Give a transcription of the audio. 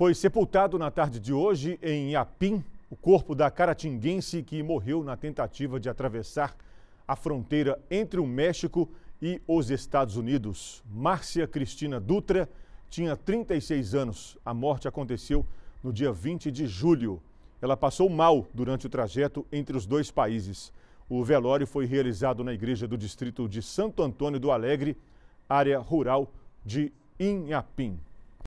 Foi sepultado na tarde de hoje em Inhapim o corpo da caratinguense que morreu na tentativa de atravessar a fronteira entre o México e os Estados Unidos. Márcia Cristina Dutra tinha 36 anos. A morte aconteceu no dia 20 de julho. Ela passou mal durante o trajeto entre os dois países. O velório foi realizado na igreja do distrito de Santo Antônio do Alegre, área rural de Inhapim.